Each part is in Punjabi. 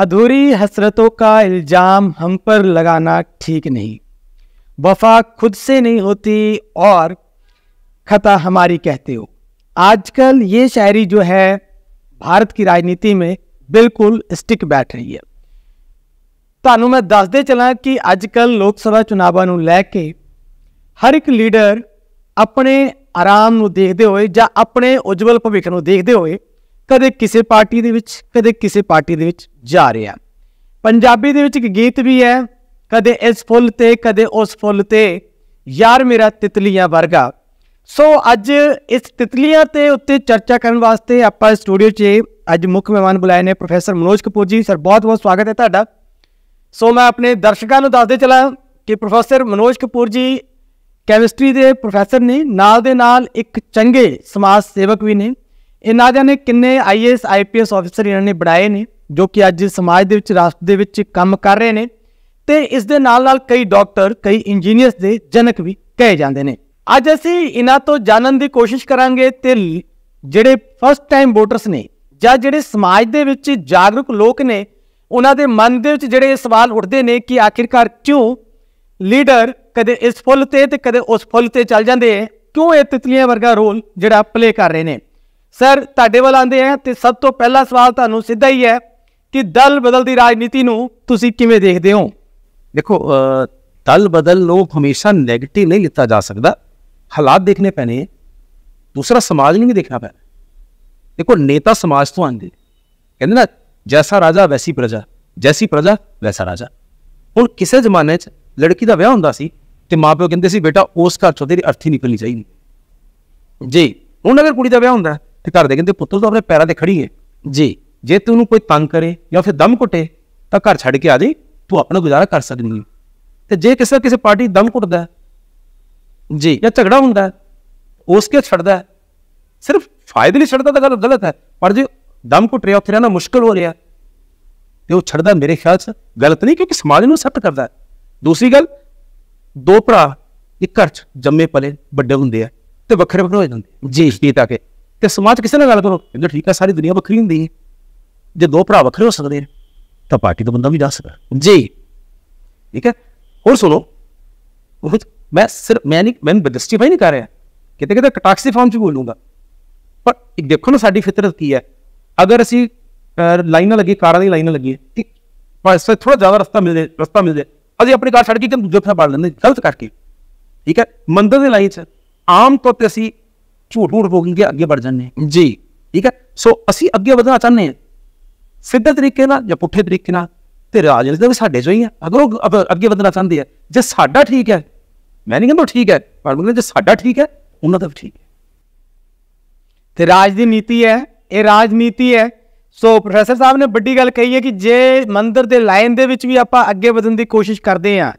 अधूरी हसरतों का इल्ज़ाम हम पर लगाना ठीक नहीं वफा खुद से नहीं होती और खता हमारी कहते हो आजकल ये शायरी जो है भारत की राजनीति में बिल्कुल स्टिक बैठ रही है ਤੁਹਾਨੂੰ मैं दस दे ਕਿ कि ਕੱਲ ਲੋਕ ਸਭਾ ਚੁਣਾਵਾਂ लैके हर एक लीडर अपने आराम देखते दे हुए ज अपने उज्ज्वल ਆਪਣੇ ਉਜਵਲ ਭਵਿੱਖ ਨੂੰ ਦੇਖਦੇ ਕਦੇ ਕਿਸੇ ਪਾਰਟੀ ਦੇ ਵਿੱਚ ਕਦੇ ਕਿਸੇ ਪਾਰਟੀ ਦੇ ਵਿੱਚ ਜਾ ਰਿਹਾ ਪੰਜਾਬੀ ਦੇ ਵਿੱਚ ਇੱਕ ਗੀਤ ਵੀ ਹੈ ਕਦੇ ਇਸ ਫੁੱਲ ਤੇ ਕਦੇ ਉਸ ਫੁੱਲ ਤੇ ਯਾਰ ਮੇਰਾ ਤਿਤਲੀਆਂ ਵਰਗਾ ਸੋ ਅੱਜ ਇਸ ਤਿਤਲੀਆਂ ਤੇ ਉੱਤੇ ਚਰਚਾ ਕਰਨ ਵਾਸਤੇ ਆਪਾਂ ਸਟੂਡੀਓ 'ਚ ਅੱਜ ਮੁੱਖ ਮਹਿਮਾਨ ਬੁਲਾਏ ਨੇ ਪ੍ਰੋਫੈਸਰ ਮਨੋਜ ਕਪੂਰ ਜੀ ਸਰ ਬਹੁਤ-ਬਹੁਤ ਸਵਾਗਤ ਹੈ ਤੁਹਾਡਾ ਸੋ ਮੈਂ ਆਪਣੇ ਦਰਸ਼ਕਾਂ ਨੂੰ ਦੱਸਦੇ ਚਲਾ ਕਿ ਪ੍ਰੋਫੈਸਰ ਮਨੋਜ ਕਪੂਰ ਜੀ ਕੈਮਿਸਟਰੀ ਦੇ ਪ੍ਰੋਫੈਸਰ ਨੇ ਨਾਲ ਦੇ ਨਾਲ ਇੱਕ ਚੰਗੇ ਸਮਾਜ ਸੇਵਕ ਵੀ ਨੇ ਇਹਨਾਂ ਦੇ ਨੇ ਕਿੰਨੇ ਆਈਐਸ ਆਈਪੀਐਸ ਅਫਸਰ ਇਹਨਾਂ ਨੇ ਬਣਾਏ ਨੇ ਜੋ ਕਿ ਅੱਜ ਸਮਾਜ ਦੇ ਵਿੱਚ ਰਾਸ਼ਟਰ ਦੇ ਵਿੱਚ ਕੰਮ ਕਰ ਰਹੇ ਨੇ ਤੇ ਇਸ ਦੇ ਨਾਲ ਨਾਲ ਕਈ ਡਾਕਟਰ ਕਈ ਇੰਜੀਨੀਅਰਸ ਦੇ ਜਨਕ ਵੀ ਕਹੇ ਜਾਂਦੇ ਨੇ ਅੱਜ ਅਸੀਂ ਇਹਨਾਂ ਤੋਂ ਜਾਣਨ ਦੀ ਕੋਸ਼ਿਸ਼ ਕਰਾਂਗੇ ਤੇ ਜਿਹੜੇ ਫਸਟ ਟਾਈਮ ਵੋਟਰਸ ਨੇ ਜਾਂ ਜਿਹੜੇ ਸਮਾਜ ਦੇ ਵਿੱਚ ਜਾਗਰੂਕ ਲੋਕ ਨੇ ਉਹਨਾਂ ਦੇ ਮਨ ਦੇ ਵਿੱਚ ਜਿਹੜੇ ਸਵਾਲ ਉੱਠਦੇ ਨੇ ਕਿ ਆਖਿਰਕਾਰ ਕਿਉਂ ਲੀਡਰ ਕਦੇ ਇਸ ਫੁੱਲ ਤੇ ਤੇ ਕਦੇ ਉਸ ਫੁੱਲ ਤੇ ਚੱਲ ਜਾਂਦੇ ਐ ਕਿਉਂ ਇਹ ਤਿਤਲੀਆਂ ਵਰਗਾ ਰੋਲ ਜਿਹੜਾ ਪਲੇ ਕਰ ਰਹੇ ਨੇ ਸਰ ਤੁਹਾਡੇ ਵੱਲ ਆਂਦੇ ਆ ਤੇ ਸਭ ਤੋਂ ਪਹਿਲਾ ਸਵਾਲ ਤੁਹਾਨੂੰ ਸਿੱਧਾ ਹੀ ਹੈ ਕਿ ਦਲ ਬਦਲ ਦੀ ਰਾਜਨੀਤੀ ਨੂੰ ਤੁਸੀਂ ਕਿਵੇਂ ਦੇਖਦੇ ਹੋ ਦੇਖੋ ਦਲ ਬਦਲ ਨੂੰ ਹਮੇਸ਼ਾ 네ਗੇਟਿਵ ਨਹੀਂ ਲਿੱਤਾ ਜਾ ਸਕਦਾ ਹਾਲਾਤ ਦੇਖਣੇ ਪੈਣੇ ਦੂਸਰਾ ਸਮਾਜ ਨੂੰ ਵੀ ਦੇਖਣਾ ਪੈਣਾ ਦੇਖੋ ਨੇਤਾ ਸਮਾਜ ਤੋਂ ਆਂਦੇ ਕਹਿੰਦੇ ਨਾ ਜੈਸਾ ਰਾਜਾ ਵੈਸੀ ਪ੍ਰਜਾ ਜੈਸੀ ਪ੍ਰਜਾ ਵੈਸਾ ਰਾਜਾ ਹੁਣ ਕਿਸੇ ਜ਼ਮਾਨੇ 'ਚ ਲੜਕੀ ਦਾ ਵਿਆਹ ਹੁੰਦਾ ਸੀ ਤੇ ਮਾਪਿਓ ਕਹਿੰਦੇ ਸੀ ਬੇਟਾ ਉਸ ਘਰ ਚੋਂ ਤੇਰੀ ਅਰਥੀ ਨਿਕਲਣੀ ਚਾਹੀਦੀ ਜੀ ਹੁਣ ਅਗਰ ਕੁੜੀ ਦਾ ਵਿਆਹ ਹੁੰਦਾ ਤੇ ਘਰ ਦੇ ਕਹਿੰਦੇ ਪੁੱਤਰ ਤੂੰ ਆਪਣੇ ਪੈਰਾਂ ਤੇ ਖੜੀ ਹੈ ਜੀ ਜੇ ਤੈਨੂੰ ਕੋਈ ਤੰਗ ਕਰੇ ਜਾਂ ਫਿਰ ਦਮ ਘੁੱਟੇ ਤਾਂ ਘਰ ਛੱਡ ਕੇ ਆ ਜੀ ਤੂੰ ਆਪਣਾ ਗੁਜ਼ਾਰਾ ਕਰ ਸਕਦੀ ਹੈ ਤੇ ਜੇ ਕਿਸੇ ਕਿਸੇ ਪਾਰਟੀ ਦਮ ਘੁੱਟਦਾ ਜੀ ਜਾਂ ਝਗੜਾ ਹੁੰਦਾ ਉਸ ਕੇ ਛੱਡਦਾ ਸਿਰਫ ਫਾਇਦੇ ਲਈ ਛੱਡਦਾ ਤਾਂ ਗਲਤ ਹੈ ਪਰ ਜੇ ਦਮ ਘੁੱਟ ਰਿਹਾ ਉੱਥੇ ਰਹਿਣਾ ਮੁਸ਼ਕਲ ਹੋ ਰਿਹਾ ਤੇ ਉਹ ਛੱਡਦਾ ਮੇਰੇ ਖਿਆਲ 'ਚ ਗਲਤ ਨਹੀਂ ਕਿਉਂਕਿ ਸਮਾਜ ਨੂੰ ਅਸੈਪਟ ਕਰਦਾ ਦੂਸਰੀ ਗੱਲ ਦੋ ਭਰਾ ਇੱਕ ਘਰ 'ਚ ਜੰਮੇ ਪਲੇ ਵੱਡੇ ਹੁੰਦੇ ਆ ਤੇ ਵੱਖਰੇ ਵੱਖਰੇ ਹੋ ਜਾਂਦੇ ਜੀ ਇਸ ਤਾਂ ਕਿ ਤੇ ਸਮਾਜ ਕਿਸੇ ਨਾਲ ਗੱਲ ਕਰੋ ਜੇ ਠੀਕ ਹੈ ਸਾਰੀ ਦੁਨੀਆ ਵੱਖਰੀ ਹੁੰਦੀ ਹੈ ਜੇ ਦੋ ਭਰਾ ਵੱਖਰੇ ਹੋ ਸਕਦੇ ਨੇ ਤਾਂ ਪਾਰਟੀ ਦਾ ਬੰਦਾ ਵੀ ਜਾ ਸਕਦਾ ਜੀ ਠੀਕ ਹੈ ਹੋਰ ਸੁਣੋ ਉਹ ਮੈਂ ਸਿਰਫ ਮੈਂ ਨਹੀਂ ਮੈਂ ਭਾਈ ਨਹੀਂ ਕਰ ਰਿਹਾ ਕਿਤੇ ਕਿਤੇ ਕਟਾਕਸ ਦੇ ਫਾਰਮ ਚ ਬੋਲੂਗਾ ਪਰ ਇੱਕ ਦੇਖੋ ਨਾ ਸਾਡੀ ਫਿਤਰਤ ਕੀ ਹੈ ਅਗਰ ਅਸੀਂ ਲਾਈਨਾਂ ਲੱਗੀ ਕਾਰਾਂ ਦੀ ਲਾਈਨਾਂ ਲੱਗੀ ਇਸ ਤੋਂ ਥੋੜਾ ਜ਼ਿਆਦਾ ਰਸਤਾ ਮਿਲ ਰਸਤਾ ਮਿਲ ਜੇ ਅਸੀਂ ਆਪਣੀ ਕਾਰ ਛੱਡ ਕੇ ਕਿਤੇ ਦੂਜੇ ਥਾਂ ਪੜ ਲੈਂਦੇ ਗਲਤ ਕਰਕੇ ਠੀਕ ਹੈ ਮੰਦਰ ਦੇ ਲਾਈਨ 'ਚ ਆਮ ਤੌਰ ਤੇ ਅਸੀਂ ਝੂਠ ਮੂਠ ਬੋਲ ਕੇ ਅੱਗੇ ਵੱਧ ਜਾਂਦੇ ਜੀ ਠੀਕ ਹੈ ਸੋ ਅਸੀਂ ਅੱਗੇ ਵਧਣਾ ਚਾਹੁੰਦੇ ਹਾਂ ਸਿੱਧੇ ਤਰੀਕੇ ਨਾਲ ਜਾਂ ਪੁੱਠੇ ਤਰੀਕੇ ਨਾਲ ਤੇ ਰਾਜਨੀਤੀ ਵੀ ਸਾਡੇ ਚੋਂ ਹੀ ਆ ਅਗਰ ਉਹ ਅੱਗੇ ਵਧਣਾ ਚਾਹੁੰਦੇ ਆ ਜੇ ਸਾਡਾ ਠੀਕ ਹੈ ਮੈਂ ਨਹੀਂ ਕਹਿੰਦਾ ਠੀਕ ਹੈ ਪਰ ਮੈਂ ਜੇ ਸਾਡਾ ਠੀਕ ਹੈ ਉਹਨਾਂ ਦਾ ਵੀ ਠੀਕ ਹੈ ਤੇ ਰਾਜ ਦੀ ਨੀਤੀ ਹੈ ਇਹ ਰਾਜਨੀਤੀ ਹੈ ਸੋ ਪ੍ਰੋਫੈਸਰ ਸਾਹਿਬ ਨੇ ਵੱਡੀ ਗੱਲ ਕਹੀ ਹੈ ਕਿ ਜੇ ਮੰਦਰ ਦੇ ਲਾਈਨ ਦੇ ਵਿੱਚ ਵੀ ਆਪਾਂ ਅੱਗੇ ਵਧਣ ਦੀ ਕੋਸ਼ਿਸ਼ ਕਰਦੇ ਆ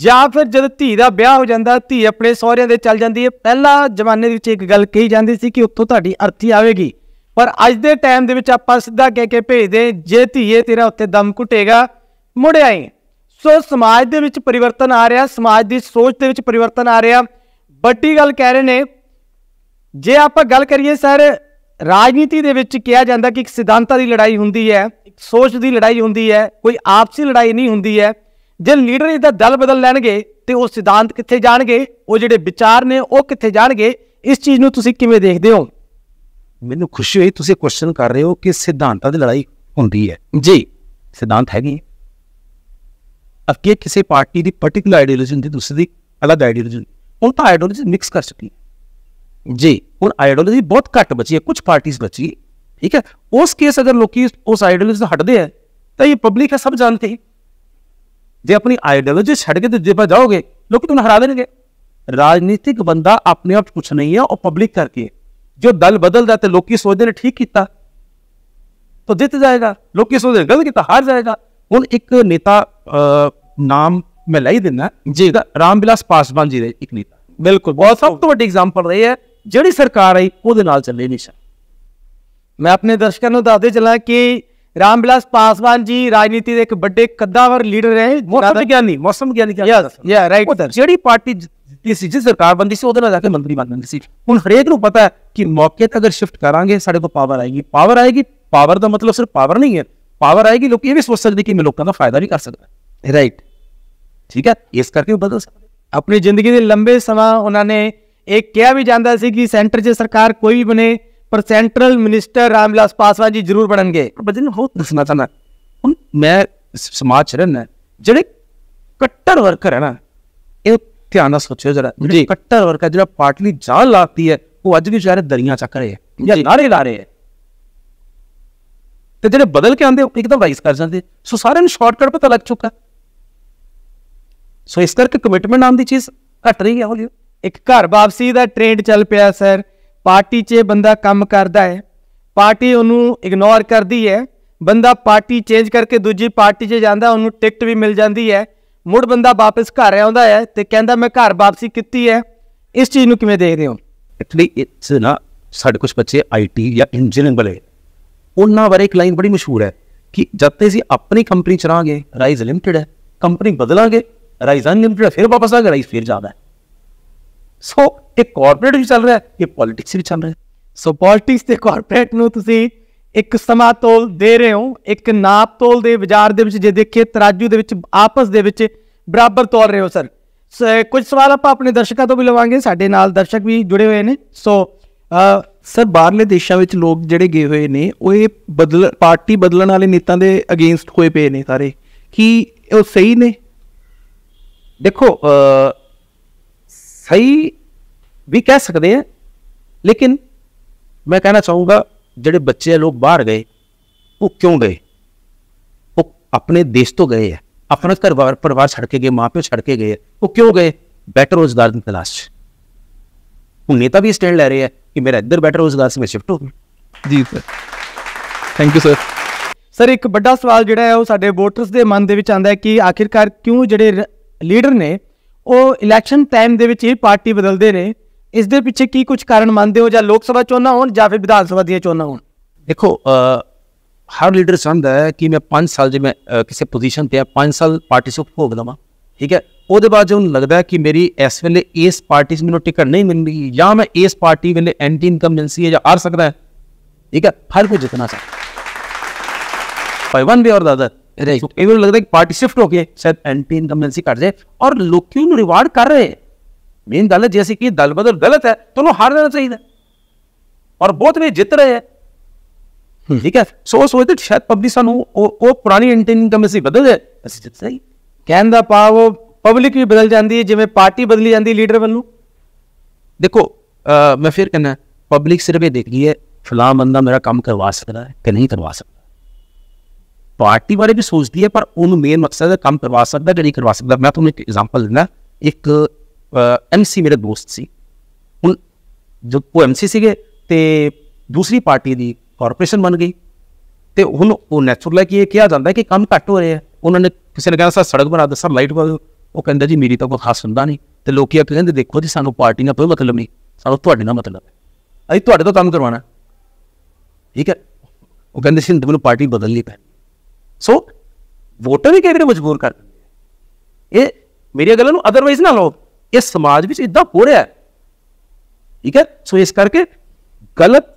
ਜਾਂ ਫਿਰ ਜਦ ਧੀ ਦਾ ਵਿਆਹ ਹੋ ਜਾਂਦਾ ਧੀ ਆਪਣੇ ਸਹੁਰਿਆਂ ਦੇ ਚੱਲ ਜਾਂਦੀ ਹੈ ਪਹਿਲਾ ਜ਼ਮਾਨੇ ਦੇ ਵਿੱਚ ਇੱਕ ਗੱਲ ਕਹੀ ਜਾਂਦੀ ਸੀ ਕਿ ਉੱਥੋਂ ਤੁਹਾਡੀ ਅਰਥੀ ਆਵੇਗੀ ਪਰ ਅੱਜ ਦੇ ਟਾਈਮ ਦੇ ਵਿੱਚ ਆਪਾਂ ਸਿੱਧਾ ਕਹਿ ਕੇ ਭੇਜਦੇ ਜੇ ਧੀਏ ਤੇਰਾ ਉੱਤੇ ਦਮ ਘੁਟੇਗਾ ਮੁੜਿਆ ਹੀ ਸੋ ਸਮਾਜ ਦੇ ਵਿੱਚ ਪਰਿਵਰਤਨ ਆ ਰਿਹਾ ਸਮਾਜ ਦੀ ਸੋਚ ਦੇ ਵਿੱਚ ਪਰਿਵਰਤਨ ਆ ਰਿਹਾ ਵੱਡੀ ਗੱਲ ਕਹਿ ਰਹੇ ਨੇ ਜੇ ਆਪਾਂ ਗੱਲ ਕਰੀਏ ਸਰ ਰਾਜਨੀਤੀ ਦੇ ਵਿੱਚ ਕਿਹਾ ਜਾਂਦਾ ਕਿ ਇੱਕ ਸਿਧਾਂਤਾਂ ਦੀ ਲੜਾਈ ਹੁੰਦੀ ਹੈ ਇੱਕ ਸੋਚ ਦੀ ਲੜਾਈ ਹੁੰਦੀ ਹੈ ਕੋਈ ਆਪਸੀ ਲੜਾਈ ਨਹੀਂ ਹੁੰਦੀ ਹੈ ਜੇ ਲੀਡਰ ਇਹਦਾ ਦਲ ਬਦਲ ਲੈਣਗੇ ਤੇ ਉਹ ਸਿਧਾਂਤ ਕਿੱਥੇ ਜਾਣਗੇ ਉਹ ਜਿਹੜੇ ਵਿਚਾਰ ਨੇ ਉਹ ਕਿੱਥੇ ਜਾਣਗੇ ਇਸ ਚੀਜ਼ ਨੂੰ ਤੁਸੀਂ ਕਿਵੇਂ ਦੇਖਦੇ ਹੋ ਮੈਨੂੰ ਖੁਸ਼ੀ ਹੋਈ ਤੁਸੀਂ ਕੁਐਸਚਨ ਕਰ ਰਹੇ ਹੋ ਕਿ ਸਿਧਾਂਤਾਂ ਦੀ ਲੜਾਈ ਹੁੰਦੀ ਹੈ ਜੀ ਸਿਧਾਂਤ ਹੈਗੀ ਅੱਗੇ ਕਿਸੇ ਪਾਰਟੀ ਦੀ ਪਾਰਟਿਕੂਲਰ ਆਈਡੀਓਲੋਜੀ ਹੁੰਦੀ ਦੂਸਰੀ ਦੀ ਅਲੱਗ ਆਈਡੀਓਲੋਜੀ ਉਹ ਤਾਂ ਆਈਡੀਓਲੋਜੀ ਮਿਕਸ ਕਰ ਸਕਦੀ ਜੀ ਹੁਣ ਆਈਡੀਓਲੋਜੀ ਬਹੁਤ ਘੱਟ ਬਚੀ ਹੈ ਕੁਝ ਪਾਰਟੀਆਂ ਬਚੀ ਠੀਕ ਹੈ ਉਸ ਕੇਸ ਅਗਰ ਲੋਕੀ ਉਸ ਆਈਡੀਓਲੋਜੀ ਤੋਂ ਹਟਦੇ ਆ ਤਾਂ ਇਹ ਪਬਲਿਕ ਹੈ ਸਭ ਜਾਣਦੇ ਹੈ ਜੇ ਆਪਣੀ ਆਈਡੀਓਲੋਜੀ ਛੱਡ ਕੇ ਦੂਜੇ ਪਾ ਜਾਓਗੇ ਲੋਕ ਤੁਹਾਨੂੰ ਹਰਾ ਦੇਣਗੇ ਰਾਜਨੀਤਿਕ ਬੰਦਾ ਆਪਣੇ ਆਪ ਕੁਛ ਨਹੀਂ ਹੈ ਉਹ ਪਬਲਿਕ ਕਰਕੇ ਜੋ ਦਲ ਬਦਲਦਾ ਤੇ ਲੋਕੀ ਸੋਚਦੇ ਨੇ ਠੀਕ ਕੀਤਾ ਤਾਂ ਜਿੱਤ ਜਾਏਗਾ ਲੋਕੀ ਸੋਚਦੇ ਗਲਤ ਕੀਤਾ ਹਾਰ ਜਾਏਗਾ ਹੁਣ ਇੱਕ ਨੇਤਾ ਨਾਮ ਮੈਂ ਲਈ ਦਿੰਦਾ ਜੀ ਰਾਮ ਬਿਲਾਸ ਪਾਸਵਾਨ ਜੀ ਦੇ ਇੱਕ ਨੇਤਾ ਬਿਲਕੁਲ ਬਹੁਤ ਸਭ ਤੋਂ ਵੱਡੀ ਐਗਜ਼ਾਮਪਲ ਰਹੀ ਹੈ ਜਿਹੜੀ ਸਰਕਾਰ ਆਈ ਉਹਦੇ ਨਾਲ ਚੱਲੇ ਨਹੀਂ ਸਰ ਮੈਂ ਆਪਣੇ ਦਰਸ਼ਕਾਂ ਨੂੰ ਦੱਸਦੇ ਚਲਾ ਕਿ ਰਾਮ ਬਿਲਾਸ ਪਾਸਵਾਨ ਜੀ ਰਾਜਨੀਤੀ ਦੇ ਇੱਕ ਵੱਡੇ ਕੱਦਾਵਰ ਲੀਡਰ ਰਹੇ ਮੌਸਮ ਵਿਗਿਆਨੀ ਮੌਸਮ ਵਿਗਿਆਨੀ ਕਹਿੰਦਾ ਯਾ ਰਾਈਟ ਜਿਹੜੀ ਪਾਰਟੀ ਜਿੱਤੀ ਸੀ ਜਿਸ ਸਰਕਾਰ ਬੰਦੀ ਸੀ ਉਹਦੇ ਨਾਲ ਜਾ ਕੇ ਮੰਤਰੀ ਬਣ ਦੀ ਸੀ ਹੁਣ ਹਰੇਕ ਨੂੰ ਪਤਾ ਹੈ ਕਿ ਮੌਕੇ ਤੇ ਅਗਰ ਸ਼ਿਫਟ ਕਰਾਂਗੇ ਸਾਡੇ ਕੋਲ ਪਾਵਰ ਆਏਗੀ ਪਾਵਰ ਆਏਗੀ ਪਾਵਰ ਦਾ ਮਤਲਬ ਸਿਰਫ ਪਾਵਰ ਨਹੀਂ ਹੈ ਪਾਵਰ ਆਏਗੀ ਲੋਕ ਇਹ ਵੀ ਸੋਚ ਸਕਦੇ ਕਿ ਮੈਂ ਲੋਕਾਂ ਦਾ ਫਾਇਦਾ ਵੀ ਕਰ ਸਕਦਾ ਰਾਈਟ ਠੀਕ ਹੈ ਇਸ ਕਰਕੇ ਉਹ ਬਦਲ ਸਕਦੇ ਆਪਣੀ ਜ਼ਿੰਦਗੀ ਦੇ ਲੰਬੇ ਸਮਾਂ ਉਹਨਾਂ ਨੇ ਇਹ ਕਿਹਾ ਵੀ ਜਾਂਦਾ ਸੀ ਕਿ ਸੈਂਟਰ 'ਚ ਸਰਕਾਰ ਕੋਈ ਵੀ ਬਣੇ ਪਰ ਸੈਂਟਰਲ ਮਿਨਿਸਟਰ ਰਾਮਲਾਸ ਪਾਸਵਾਨ ਜੀ ਜ਼ਰੂਰ ਬਣਨਗੇ ਬਜਨ ਬਹੁਤ ਦੱਸਣਾ ਚਾਹਨਾ ਹੁਣ ਮੈਂ ਸਮਾਜ ਚ ਰਹਿਣਾ ਜਿਹੜੇ ਕੱਟਰ ਵਰਕਰ ਹੈ ਨਾ ਇਹ ਧਿਆਨ ਨਾਲ ਸੋਚਿਓ ਜਰਾ ਜੀ ਕੱਟਰ ਵਰਕਰ ਜਿਹੜਾ ਪਾਰਟੀ ਜਾਨ ਲਾਤੀ ਹੈ ਉਹ ਅੱਜ ਵੀ ਸ਼ਾਇਦ ਦਰੀਆਂ ਚੱਕ ਰਹੇ ਹੈ ਜਾਂ ਨਾਰੇ ਲਾ ਰਹੇ ਹੈ ਤੇ ਜਿਹੜੇ ਬਦਲ ਕੇ ਆਉਂਦੇ ਇੱਕਦਮ ਵਾਈਸ ਕਰ ਜਾਂਦੇ ਸੋ ਸਾਰਿਆਂ ਨੂੰ ਸ਼ਾਰਟਕਟ ਪਤਾ ਲੱਗ ਚੁੱਕਾ ਸੋ ਇਸ ਕਰਕੇ ਕਮਿਟਮੈਂਟ ਨਾਮ ਦੀ ਚੀਜ਼ ਘਟ ਰਹੀ ਹੈ ਹੌਲੀ ਇੱਕ ਘਰ ਵਾਪਸੀ ਦਾ ਟ੍ਰੈਂਡ ਚੱਲ ਪਿਆ ਸਰ ਪਾਰਟੀ 'ਚ ਬੰਦਾ ਕੰਮ ਕਰਦਾ ਹੈ ਪਾਰਟੀ ਉਹਨੂੰ ਇਗਨੋਰ ਕਰਦੀ ਹੈ ਬੰਦਾ ਪਾਰਟੀ ਚੇਂਜ ਕਰਕੇ ਦੂਜੀ ਪਾਰਟੀ 'ਚ ਜਾਂਦਾ ਉਹਨੂੰ ਟਿਕਟ ਵੀ ਮਿਲ ਜਾਂਦੀ ਹੈ ਮੁੜ ਬੰਦਾ ਵਾਪਸ ਘਰ ਆਉਂਦਾ ਹੈ ਤੇ ਕਹਿੰਦਾ ਮੈਂ ਘਰ ਵਾਪਸੀ ਕੀਤੀ ਹੈ ਇਸ ਚੀਜ਼ ਨੂੰ ਕਿਵੇਂ ਦੇਖਦੇ ਹੋ ਐਕਚੁਅਲੀ ਇਟਸ ਨਾ ਸਾਡੇ ਕੁਝ ਬੱਚੇ ਆਈਟੀ ਜਾਂ ਇੰਜੀਨੀਅਰਿੰਗ ਵਾਲੇ ਉਹਨਾਂ ਬਾਰੇ ਇੱਕ ਲਾਈਨ ਬੜੀ ਮਸ਼ਹੂਰ ਹੈ ਕਿ ਜਦ ਤੇ ਅਸੀਂ ਆਪਣੀ ਕੰਪਨੀ ਚ ਰਾਂਗੇ ਰਾਈਜ਼ ਲਿਮਟਿਡ ਹੈ ਕੰਪਨੀ ਬਦਲਾਂਗੇ ਰਾਈਜ਼ ਅਨਲਿਮਟਿਡ ਫਿਰ ਵਾਪਸ ਆਗੇ ਰਾਈਜ਼ ਫਿਰ ਜਾਦਾ ਹੈ ਸੋ ਇਹ ਕਾਰਪੋਰੇਟ ਵੀ ਚੱਲ ਰਿਹਾ ਹੈ ਇਹ ਪੋਲਿਟਿਕਸ ਵੀ ਚੱਲ ਰਿਹਾ ਹੈ ਸੋ ਪੋਲਿਟਿਕਸ ਤੇ ਕਾਰਪੋਰੇਟ ਨੂੰ ਤੁਸੀਂ ਇੱਕ ਸਮਾਤੋਲ ਦੇ ਰਹੇ ਹੋ ਇੱਕ ਨਾਪਤੋਲ ਦੇ ਵਿਚਾਰ ਦੇ ਵਿੱਚ ਜੇ ਦੇਖੀਏ ਤਰਾਜੂ ਦੇ ਵਿੱਚ ਆਪਸ ਦੇ ਵਿੱਚ ਬਰਾਬਰ ਤੋਲ ਰਹੇ ਹੋ ਸਰ ਕੁਝ ਸਵਾਲ ਆਪਾਂ ਆਪਣੇ ਦਰਸ਼ਕਾਂ ਤੋਂ ਵੀ ਲਵਾਂਗੇ ਸਾਡੇ ਨਾਲ ਦਰਸ਼ਕ ਵੀ ਜੁੜੇ ਹੋਏ ਨੇ ਸੋ ਸਰ ਬਾਹਰਲੇ ਦੇਸ਼ਾਂ ਵਿੱਚ ਲੋਕ ਜਿਹੜੇ ਗਏ ਹੋਏ ਨੇ ਉਹ ਇਹ ਬਦਲ ਪਾਰਟੀ ਬਦਲਣ ਵਾਲੇ ਨੇਤਾ ਦੇ ਅਗੇਂਸਟ ਹੋਏ ਪਏ ਨੇ ਸਾਰੇ ਕੀ ਉਹ ਸਹੀ ਨੇ ਦੇਖੋ ਸਹੀ ਵੀ ਕਹਿ ਸਕਦੇ ਆ ਲੇਕਿਨ ਮੈਂ ਕਹਿਣਾ ਚਾਹੂੰਗਾ ਜਿਹੜੇ ਬੱਚੇ ਲੋਕ ਬਾਹਰ ਗਏ ਉਹ ਕਿਉਂ ਗਏ ਉਹ ਆਪਣੇ ਦੇਸ਼ ਤੋਂ ਗਏ ਆ ਆਪਣਾ ਘਰ ਪਰਿਵਾਰ ਛੱਡ ਕੇ ਗਏ ਮਾਪੇ ਛੱਡ ਕੇ ਗਏ ਉਹ ਕਿਉਂ ਗਏ ਬੈਟਰ ਰੋਜ਼ਗਾਰ ਦੀ ਤਲਾਸ਼ ਹੁਣ ਨੇਤਾ ਵੀ ਸਟੈਂਡ ਲੈ ਰਹੇ ਆ ਕਿ ਮੇਰਾ ਇੱਧਰ ਬੈਟਰ ਰੋਜ਼ਗਾਰ ਸੇ ਮੈਂ ਸ਼ਿਫਟ ਹੋ ਜੀ sir thank you sir sir ਇੱਕ ਵੱਡਾ ਸਵਾਲ ਜਿਹੜਾ ਹੈ ਉਹ ਸਾਡੇ ਵੋਟਰਸ ਦੇ ਮਨ ਦੇ ਵਿੱਚ ਆਂਦਾ ਹੈ ਕਿ ਆਖਿਰਕਾਰ ਕਿਉਂ ਜਿਹੜੇ ਲੀਡਰ ਨੇ ਉਹ ਇਲੈਕਸ਼ਨ ਟਾਈਮ ਦੇ ਵਿੱਚ ਇਹ ਪਾਰਟੀ ਬਦਲਦੇ ਨੇ ਇਸ ਦੇ ਪਿੱਛੇ ਕੀ ਕੁਝ ਕਾਰਨ ਮੰਨਦੇ ਹੋ ਜਾਂ ਲੋਕ ਸਭਾ ਚੋਣਾਂ ਹੋਣ ਜਾਂ ਫਿਰ ਵਿਧਾਨ ਸਭਾ ਦੀਆਂ ਚੋਣਾਂ ਹੋਣ ਦੇਖੋ ਹਰ ਲੀਡਰ ਸੰਦਾ ਹੈ ਕਿ ਮੈਂ 5 ਸਾਲ ਜੇ ਮੈਂ ਕਿਸੇ ਪੋਜੀਸ਼ਨ ਤੇ ਆ 5 ਸਾਲ ਪਾਰਟੀ ਸੁਖ ਭੋਗ ਲਵਾਂ ਠੀਕ ਹੈ ਉਹਦੇ ਬਾਅਦ ਜੇ ਉਹਨੂੰ ਲੱਗਦਾ ਕਿ ਮੇਰੀ ਇਸ ਵੇਲੇ ਇਸ ਪਾਰਟੀ 'ਚ ਮੈਨੂੰ ਟਿਕਟ ਨਹੀਂ ਮਿਲਣੀ ਜਾਂ ਮੈਂ ਇਸ ਪਾਰਟੀ ਵੇਲੇ ਐਂਟੀ ਇਨਕਮਬੈਂਸੀ ਹੈ ਜਾਂ ਆ ਸਕਦਾ ਹੈ ਠੀਕ ਹੈ ਹਰ ਜਿਤਨਾ ਜਿੱਤਣਾ ਸਕਦਾ ਵਨ ਵੇ ਔਰ ਦਾਦਰ ਰਾਈਟ ਕਈ ਵਾਰ ਲੱਗਦਾ ਕਿ ਪਾਰਟੀ ਸ਼ਿਫਟ ਹੋ ਕੇ ਸ਼ਾਇਦ ਐਨਪੀ ਇਨਕਮਬੈਂਸੀ ਘਟ ਜਾਏ ਔਰ ਲੋਕੀ ਨੂੰ ਰਿਵਾਰਡ ਕਰ ਰਹੇ ਮੇਨ ਗੱਲ ਜੇ ਜਿਵੇਂ ਕਿ ਦਲ ਬਦਲ ਗਲਤ ਹੈ ਤਾਂ ਉਹਨੂੰ ਹਾਰ ਦੇਣਾ ਚਾਹੀਦਾ ਔਰ ਬਹੁਤ ਵੇ ਜਿੱਤ ਰਹੇ ਹੈ ਠੀਕ ਹੈ ਸੋ ਸੋਚਦੇ ਸ਼ਾਇਦ ਪਬਲਿਕ ਸਾਨੂੰ ਉਹ ਪੁਰਾਣੀ ਇਨਕਮਬੈਂਸੀ ਬਦਲ ਜਾਏ ਅਸੀਂ ਜਿੱਤ ਸਹੀ ਕਹਿਣ ਦਾ ਭਾਵ ਪਬਲਿਕ ਵੀ ਬਦਲ ਜਾਂਦੀ ਹੈ ਜਿਵੇਂ ਪਾਰਟੀ ਬਦਲੀ ਜਾਂਦੀ ਹੈ ਲੀਡਰ ਵੱਲੋਂ ਦੇਖੋ ਮੈਂ ਫਿਰ ਕਹਿੰਦਾ ਪਬਲਿਕ ਸਿਰਫ ਇਹ ਦੇਖਦੀ ਹੈ ਫਲਾਣ ਬੰਦਾ ਮੇਰਾ ਕੰਮ ਕਰਵਾ ਸਕਦਾ ਹੈ ਕਿ ਨਹੀਂ ਕਰਵਾ ਸਕਦਾ ਪਾਰਟੀ ਬਾਰੇ ਵੀ ਸੋਚਦੀ ਹੈ ਪਰ ਉਹਨੂੰ ਮੇਨ ਮਕਸਦ ਦਾ ਕੰਮ ਕਰਵਾ ਸਕਦਾ ਕਿ ਨਹੀਂ ਕਰਵਾ ਸਕਦਾ ਮੈਂ ਤੁਹਾਨੂੰ ਇੱਕ ਐਗਜ਼ਾਮਪਲ ਦਿੰਦਾ ਇੱਕ ਐਮਸੀ ਮੇਰੇ ਦੋਸਤ ਸੀ ਹੁਣ ਜਦ ਉਹ ਐਮਸੀ ਸੀਗੇ ਤੇ ਦੂਸਰੀ ਪਾਰਟੀ ਦੀ ਕਾਰਪੋਰੇਸ਼ਨ ਬਣ ਗਈ ਤੇ ਹੁਣ ਉਹ ਨੈਚੁਰਲ ਹੈ ਕਿ ਇਹ ਕਿਹਾ ਜਾਂਦਾ ਕਿ ਕੰਮ ਘੱਟ ਹੋ ਰਿਹਾ ਉਹਨਾਂ ਨੇ ਕਿਸੇ ਨੇ ਕਹਿੰਦਾ ਸਰ ਸੜਕ ਬਣਾ ਦੇ ਸਰ ਲਾਈਟ ਬਣਾ ਉਹ ਕਹਿੰਦਾ ਜੀ ਮੇਰੀ ਤਾਂ ਕੋਈ ਖਾਸ ਹੁੰਦਾ ਨਹੀਂ ਤੇ ਲੋਕੀ ਆ ਕਹਿੰਦੇ ਦੇਖੋ ਜੀ ਸਾਨੂੰ ਪਾਰਟੀ ਨਾਲ ਕੋਈ ਮਤਲਬ ਨਹੀਂ ਸਾਨੂੰ ਤੁਹਾਡੇ ਨਾਲ ਮਤਲਬ ਹੈ ਅਸੀਂ ਤੁਹਾਡੇ ਤੋਂ ਕੰਮ ਕਰਵਾਣਾ ਠੀਕ ਹੈ ਉਹ ਕਹਿੰਦੇ ਸੀ ਤੁਹਾਨੂੰ ਪਾਰਟੀ ਬਦਲਣੀ ਪੈਣੀ ਸੋ ਵੋਟਰ ਵੀ ਕਈ ਵਾਰ ਮਜਬੂਰ ਕਰ ਇਹ ਮੇਰੀ ਗੱਲਾਂ ਨੂੰ ਅਦਰਵਾਈਜ਼ ਨਾ ਲਓ ਇਹ ਸਮਾਜ ਵਿੱਚ ਇਦਾਂ ਹੋ ਰਿਹਾ ਠੀਕ ਹੈ ਸੋ ਇਸ ਕਰਕੇ ਗਲਤ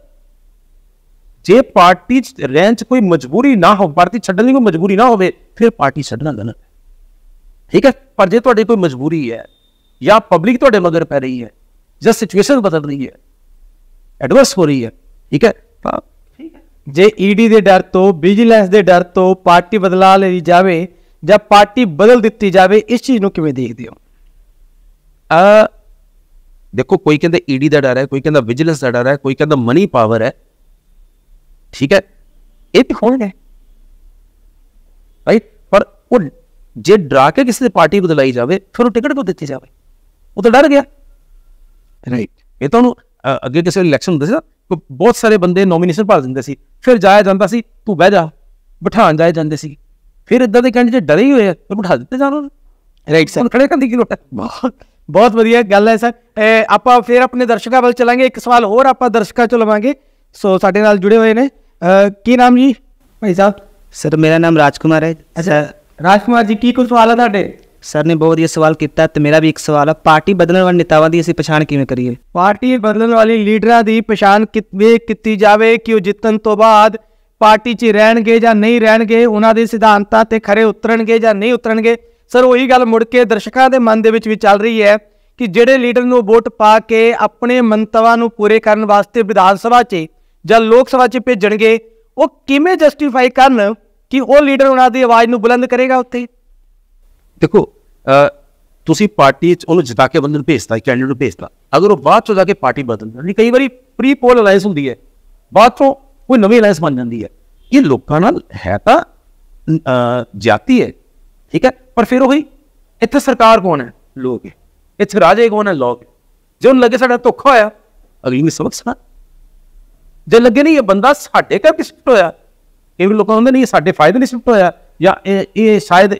ਜੇ ਪਾਰਟੀ ਰੈਂਚ ਕੋਈ ਮਜਬੂਰੀ ਨਾ ਹੋ ਪਾਰਟੀ ਛੱਡਣ ਦੀ ਕੋਈ ਮਜਬੂਰੀ ਨਾ ਹੋਵੇ ਫਿਰ ਪਾਰਟੀ ਛੱਡਣਾ ਗਲਤ ਠੀਕ ਹੈ ਪਰ ਜੇ ਤੁਹਾਡੀ ਕੋਈ ਮਜਬੂਰੀ ਹੈ ਜਾਂ ਪਬਲਿਕ ਤੁਹਾਡੇ ਮਗਰ ਪੈ ਰਹੀ ਹੈ ਜਾਂ ਸਿਚੁਏਸ਼ਨ ਬਦਲ ਰਹੀ ਹੈ ਐਡਵਰਸ ਹੋ ਰਹੀ ਹੈ ਠੀਕ ਹੈ ਤਾਂ ਜੇ ਈਡੀ e ਦੇ ਡਰ ਤੋਂ ਵਿਜੀਲੈਂਸ ਦੇ ਡਰ ਤੋਂ ਪਾਰਟੀ ਬਦਲਾ ਲਈ ਜਾਵੇ ਜਾਂ ਪਾਰਟੀ ਬਦਲ ਦਿੱਤੀ ਜਾਵੇ ਇਸ ਚੀਜ਼ ਨੂੰ ਕਿਵੇਂ ਦੇਖਦੇ ਹੋ ਆ ਦੇਖੋ ਕੋਈ ਕਹਿੰਦਾ ਈਡੀ e ਦਾ ਡਰ ਹੈ ਕੋਈ ਕਹਿੰਦਾ ਵਿਜੀਲੈਂਸ ਦਾ ਡਰ ਹੈ ਕੋਈ ਕਹਿੰਦਾ ਮਨੀ ਪਾਵਰ ਹੈ ਠੀਕ ਹੈ ਇਹ ਤੇ ਹੋਣਾ ਹੈ ਰਾਈਟ ਪਰ ਉਹ ਜੇ ਡਰਾ ਕੇ ਕਿਸੇ ਦੀ ਪਾਰਟੀ ਬਦਲਾਈ ਜਾਵੇ ਫਿਰ ਉਹ ਟਿਕਟ ਕੋ ਦਿੱਤੀ ਜਾਵੇ ਉਹ ਤਾਂ ਡਰ ਗਿਆ ਰਾਈਟ ਇਹ ਤੁਹਾਨੂੰ ਅੱਗੇ ਕਿਸੇ ਇਲੈਕਸ਼ਨ ਹੁੰਦਾ ਸੀ ਬਹੁਤ ਸਾਰੇ ਬੰਦੇ ਨੋਮੀਨੇਸ਼ਨ ਭਰ ਦਿੰਦੇ ਸੀ ਫਿਰ ਜਾਇਆ ਜਾਂਦਾ ਸੀ ਤੂੰ ਬਹਿ ਜਾ ਬਿਠਾਣ ਜਾਏ ਜਾਂਦੇ ਸੀ ਫਿਰ ਇਦਾਂ ਦੇ ਕੈਂਡੀਡੇਟ ਡਰੇ ਹੀ ਹੋਏ ਆ ਪਰ ਬਿਠਾ ਦਿੱਤੇ ਜਾਣੋ ਰਾਈਟ ਸਰ ਖੜੇ ਕੰਦੀ ਕੀ ਲੋਟ ਬਹੁਤ ਵਧੀਆ ਗੱਲ ਹੈ ਸਰ ਆਪਾਂ ਫਿਰ ਆਪਣੇ ਦਰਸ਼ਕਾਂ ਵੱਲ ਚਲਾਂਗੇ ਇੱਕ ਸਵਾਲ ਹੋਰ ਆਪਾਂ ਦਰਸ਼ਕਾਂ ਚੋਂ ਲਵਾਂਗੇ ਸੋ ਸਾਡੇ ਨਾਲ ਜੁੜੇ ਹੋਏ ਨੇ ਕੀ ਨਾਮ ਜੀ ਭਾਈ ਸਾਹਿਬ ਸਰ ਮੇਰਾ ਨਾਮ ਰਾਜਕੁਮਾਰ ਹੈ ਅੱਛਾ ਰਾਜਕੁਮਾਰ ਜੀ ਕੀ ਕੋਈ ਸਵਾਲ ਹੈ ਤੁਹਾਡੇ ਸਰ ਨੇ ਬਹੁਤ ਵਧੀਆ ਸਵਾਲ ਕੀਤਾ ਤੇ ਮੇਰਾ ਵੀ ਇੱਕ ਸਵਾਲ ਹੈ ਪਾਰਟੀ ਬਦਲਣ ਵਾਲੇ ਨੇਤਾਵਾਂ ਦੀ ਅਸੀਂ ਪਛਾਣ ਕਿਵੇਂ ਕਰੀਏ ਪਾਰਟੀ ਬਦਲਣ ਵਾਲੇ ਲੀਡਰਾਂ ਦੀ ਪਛਾਣ ਕਿਵੇਂ ਕੀਤੀ ਜਾਵੇ ਕਿ ਉਹ ਜਿੱਤਣ ਤੋਂ ਬਾਅਦ ਪਾਰਟੀ 'ਚ ਰਹਿਣਗੇ ਜਾਂ ਨਹੀਂ ਰਹਿਣਗੇ ਉਹਨਾਂ ਦੇ ਸਿਧਾਂਤਾਂ ਤੇ ਖਰੇ ਉਤਰਨਗੇ ਜਾਂ ਨਹੀਂ ਉਤਰਨਗੇ ਸਰ ਉਹੀ ਗੱਲ ਮੁੜ ਕੇ ਦਰਸ਼ਕਾਂ ਦੇ ਮਨ ਦੇ ਵਿੱਚ ਵੀ ਚੱਲ ਰਹੀ ਹੈ ਕਿ ਜਿਹੜੇ ਲੀਡਰ ਨੂੰ ਵੋਟ ਪਾ ਕੇ ਆਪਣੇ ਮੰਤਵਾਂ ਨੂੰ ਪੂਰੇ ਕਰਨ ਵਾਸਤੇ ਵਿਧਾਨ ਸਭਾ 'ਚ ਜਾਂ ਲੋਕ ਸਭਾ 'ਚ ਭੇਜਣਗੇ ਉਹ ਕਿਵੇਂ ਜਸਟੀਫਾਈ ਕਰਨ ਕਿ ਉਹ ਲੀਡਰ ਉਹਨਾਂ ਦੀ ਆਵਾਜ਼ ਨੂੰ ਬੁਲੰਦ ਕਰੇਗਾ ਉੱਥੇ ਦੇਖੋ ਤੁਸੀਂ ਪਾਰਟੀ 'ਚ ਉਹਨੂੰ ਜਿਤਾ ਕੇ ਬੰਦ ਨੂੰ ਭੇਜਦਾ ਕੈਂਡੀਡੇਟ ਨੂੰ ਭੇਜਦਾ ਅਗਰ ਉਹ ਬਾਅਦ ਚ ਜਾ ਕੇ ਪਾਰਟੀ ਬਦਲਦਾ ਨਹੀਂ ਕਈ ਵਾਰੀ ਪ੍ਰੀ ਪੋਲ ਅਲਾਈਸ ਹੁੰਦੀ ਹੈ ਬਾਅਦ ਤੋਂ ਕੋਈ ਨਵੀਂ ਅਲਾਈਸ ਬਣ ਜਾਂਦੀ ਹੈ ਇਹ ਲੋਕਾਂ ਨਾਲ ਹੈ ਤਾਂ ਜਾਤੀ ਹੈ ਠੀਕ ਹੈ ਪਰ ਫਿਰ ਉਹੀ ਇੱਥੇ ਸਰਕਾਰ ਕੌਣ ਹੈ ਲੋਕ ਹੈ ਇੱਥੇ ਰਾਜੇ ਕੌਣ ਹੈ ਲੋਕ ਜੇ ਉਹਨਾਂ ਲੱਗੇ ਸਾਡਾ ਧੋਖਾ ਹੋਇਆ ਅਗਲੀ ਨੂੰ ਸਬਕ ਸੁਣਾ ਜੇ ਲੱਗੇ ਨਹੀਂ ਇਹ ਬੰਦਾ ਸਾਡੇ ਕਰਕੇ ਸ਼ਿਫਟ ਹੋਇਆ ਇਹ ਵੀ ਲੋਕਾਂ ਨੇ ਨਹੀਂ ਸਾਡੇ ਫਾਇਦੇ ਨਹੀਂ ਸ਼ਿਫਟ ਹੋਇਆ ਜਾਂ ਇਹ ਇਹ ਸ਼ਾਇਦ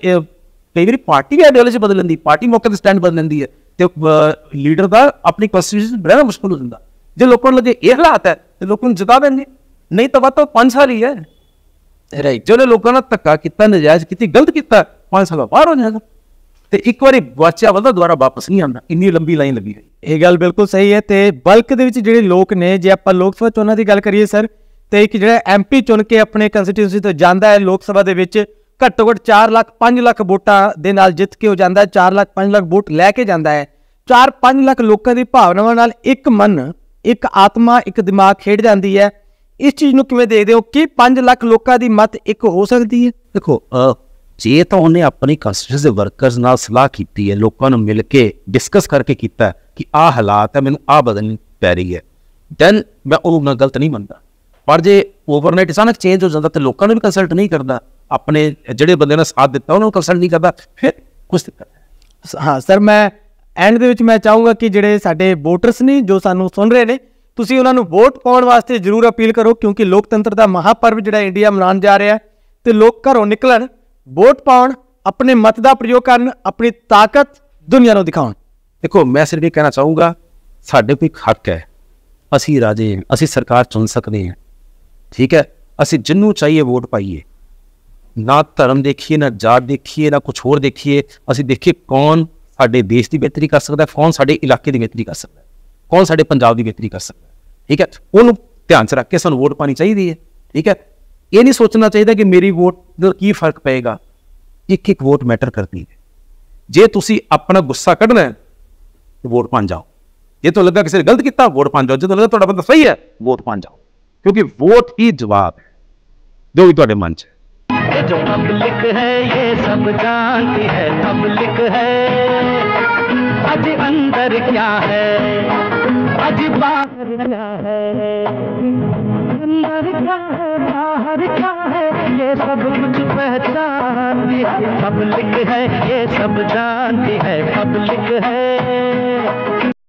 ਕਈ ਵਾਰੀ ਪਾਰਟੀ ਵੀ ਆਈਡੀਓਲੋਜੀ ਬਦਲ ਲੈਂਦੀ ਪਾਰਟੀ ਮੌਕੇ ਤੇ ਸਟੈਂਡ ਬਦਲ ਲੈਂਦੀ ਹੈ ਤੇ ਲੀਡਰ ਦਾ ਆਪਣੀ ਕਨਸਟੀਟਿਊਸ਼ਨ ਬੜਾ ਮੁਸ਼ਕਲ ਹੋ ਜਾਂਦਾ ਜੇ ਲੋਕਾਂ ਨੂੰ ਲੱਗੇ ਇਹ ਹਾਲਾਤ ਹੈ ਤੇ ਲੋਕਾਂ ਨੂੰ ਜਿਤਾ ਦੇਣਗੇ ਨਹੀਂ ਤਾਂ ਵਾਤਾ 5 ਸਾਲ ਹੀ ਹੈ ਰਾਈਟ ਜੋ ਲੋਕਾਂ ਨਾਲ ਧੱਕਾ ਕੀਤਾ ਨਜਾਇਜ਼ ਕੀਤੀ ਗਲਤ ਕੀਤਾ 5 ਸਾਲ ਬਾਹਰ ਹੋ ਜਾਏਗਾ ਤੇ ਇੱਕ ਵਾਰੀ ਬੱਚਾ ਵੱਲ ਦੁਆਰਾ ਵਾਪਸ ਨਹੀਂ ਆਉਂਦਾ ਇੰਨੀ ਲੰਬੀ ਲਾਈਨ ਲੱਗੀ ਰਹੀ ਇਹ ਗੱਲ ਬਿਲਕੁਲ ਸਹੀ ਹੈ ਤੇ ਬਲਕ ਦੇ ਵਿੱਚ ਜਿਹੜੇ ਲੋਕ ਨੇ ਜੇ ਆਪਾਂ ਲੋਕ ਸਭਾ ਚੋਣਾਂ ਦੀ ਗੱਲ ਕਰੀਏ ਸਰ ਤੇ ਇੱਕ ਜਿਹੜਾ ਐਮਪੀ ਚੁਣ ਕੇ ਆਪਣੇ ਕੰਸਟੀਟਿਊਸੀ ਤੋਂ ਜਾਂਦਾ ਹੈ ਲੋਕ ਸਭਾ ਦੇ ਵਿੱਚ ਘੱਟੋ ਘੱਟ 4 ਲੱਖ 5 ਲੱਖ ਵੋਟਾਂ ਦੇ ਨਾਲ ਜਿੱਤ ਕੇ ਹੋ ਜਾਂਦਾ ਹੈ 4 ਲੱਖ 5 ਲੱਖ ਵੋਟ ਲੈ ਕੇ ਜਾਂਦਾ ਹੈ 4-5 ਲੱਖ ਲੋਕਾਂ ਦੀ ਭਾਵਨਾਵਾਂ ਨਾਲ ਇੱਕ ਮਨ ਇੱਕ ਆਤਮਾ ਇੱਕ ਦਿਮਾਗ ਖੇਡ ਜਾਂਦੀ ਹੈ ਇਸ ਚੀਜ਼ ਨੂੰ ਕਿਵੇਂ ਦੇਖਦੇ ਹੋ ਕਿ 5 ਲੱਖ ਲੋਕਾਂ ਦੀ ਮਤ ਇੱਕ ਹੋ ਸਕਦੀ ਹੈ ਦੇਖੋ ਜੇ ਤਾਂ ਉਹਨੇ ਆਪਣੀ ਕੰਸਟਰਸ ਦੇ ਵਰਕਰਸ ਨਾਲ ਸਲਾਹ ਕੀਤੀ ਹੈ ਲੋਕਾਂ ਨੂੰ ਮਿਲ ਕੇ ਡਿਸਕਸ ਕਰਕੇ ਕੀਤਾ ਕਿ ਆਹ ਹਾਲਾਤ ਹੈ ਮੈਨੂੰ ਆਹ ਬਦਲਣੀ ਪੈ ਰਹੀ ਹੈ ਦੈਨ ਮੈਂ ਉਹਨੂੰ ਗਲਤ ਨਹੀਂ ਮੰਨਦਾ ਪਰ ਜੇ ਓਵਰਨਾਈਟ ਅਚਾਨਕ ਚੇਂਜ ਹੋ ਜਾਂਦਾ ਤੇ ਲੋਕਾਂ ਨੂੰ ਵੀ ਕੰਸਲਟ ਨਹੀਂ ਕਰਦਾ ਆਪਣੇ ਜਿਹੜੇ ਬੰਦੇ ਨੇ ਸਾਥ ਦਿੱਤਾ ਉਹਨਾਂ ਨੂੰ ਕੰਸਲਟ ਨਹੀਂ ਕਰਦਾ ਫਿਰ ਕੁਝ ਦਿੱਕਤ ਹੈ ਹਾਂ ਸਰ ਮੈਂ ਐਂਡ ਦੇ ਵਿੱਚ ਮੈਂ ਚਾਹੂੰਗਾ ਕਿ ਜਿਹੜੇ ਸਾਡੇ ਵੋਟਰਸ ਨੇ ਜੋ ਸਾਨੂੰ ਸੁਣ ਰਹੇ ਨੇ ਤੁਸੀਂ ਉਹਨਾਂ ਨੂੰ ਵੋਟ ਪਾਉਣ ਵਾਸਤੇ ਜ਼ਰੂਰ ਅਪੀਲ ਕਰੋ ਕਿਉਂਕਿ ਲੋਕਤੰਤਰ ਦਾ ਮਹਾਪਰਵ ਜਿਹੜਾ ਇੰਡੀਆ ਮਨਾਉਣ ਜਾ ਰਿਹਾ ਤੇ ਲੋਕ ਘਰੋਂ ਨਿਕਲਣ ਵੋਟ ਪਾਉਣ ਆਪਣੇ ਮਤ ਦਾ ਪ੍ਰਯੋਗ ਕਰਨ ਆਪਣੀ ਤਾਕਤ ਦੁਨੀਆ ਨੂੰ ਦਿਖਾਉਣ ਦੇਖੋ ਮੈਂ ਸਿਰਫ ਇਹ ਕਹਿਣਾ ਚਾਹੂੰਗਾ ਸਾਡੇ ਕੋਈ ਹੱਕ ਹੈ ਅਸੀਂ ਰਾਜੇ ਅਸੀਂ ਸਰਕਾਰ ਚੁਣ ਸਕਦੇ ਹਾਂ ਠੀਕ ਹੈ ਅਸੀਂ ਜਿੰਨੂੰ ਚਾਹੀਏ ਵੋਟ ਪਾਈਏ ਨਾ ਧਰਮ ਦੇਖੀਏ ਨਾ ਜਾਤ ਦੇਖੀਏ ਨਾ ਕੁਝ ਹੋਰ ਦੇਖੀਏ ਅਸੀਂ ਦੇਖੀਏ ਕੌਣ ਸਾਡੇ ਦੇਸ਼ ਦੀ ਬਿਹਤਰੀ ਕਰ ਸਕਦਾ ਹੈ ਕੌਣ ਸਾਡੇ ਇਲਾਕੇ ਦੀ ਬਿਹਤਰੀ ਕਰ ਸਕਦਾ ਹੈ ਕੌਣ ਸਾਡੇ ਪੰਜਾਬ ਦੀ ਬਿਹਤਰੀ ਕਰ ਸਕਦਾ ਹੈ ਠੀਕ ਹੈ ਉਹਨੂੰ ਧਿਆਨ 'ਚ ਰੱਖ ਕੇ ਸਾਨੂੰ ਵੋਟ ਪਾਣੀ ਚਾਹੀਦੀ ਹੈ ਠੀਕ ਹੈ ਇਹ ਨਹੀਂ ਸੋਚਣਾ ਚਾਹੀਦਾ ਕਿ ਮੇਰੀ ਵੋਟ ਦਾ ਕੀ ਫਰਕ ਪਏਗਾ ਇੱਕ ਇੱਕ ਵੋਟ ਮੈਟਰ ਕਰਦੀ ਹੈ ਜੇ ਤੁਸੀਂ ਆਪਣਾ ਗੁੱਸਾ ਕੱਢਣਾ ਹੈ ਤੇ ਵੋਟ ਪਾਣ ਜਾਓ ਜੇ ਤੁਹਾਨੂੰ ਲੱਗਾ ਕਿਸੇ ਨੇ ਗਲਤ ਕੀਤਾ ਵੋਟ ਪਾਣ ਜਾਓ ਜੇ ਤੁਹਾਨੂੰ ਲੱਗਾ ਤੁਹਾਡਾ ਬੰਦਾ ਸਹੀ ਹੈ ਵੋਟ ਪਾਣ ਜਾਓ ਕਿਉਂਕਿ ਵੋਟ ਹੀ ਜਵਾਬ ਹੈ ਜੋ ਵੀ ਤੁਹਾਡੇ ਮਨ 'ਚ जो पब्लिक है ये सब जानती है पब्लिक है आज अंदर क्या है आज बाहर क्या है अंदर क्या है बाहर क्या है ये सब कुछ पहचानती है पब्लिक है ये सब जानती है पब्लिक है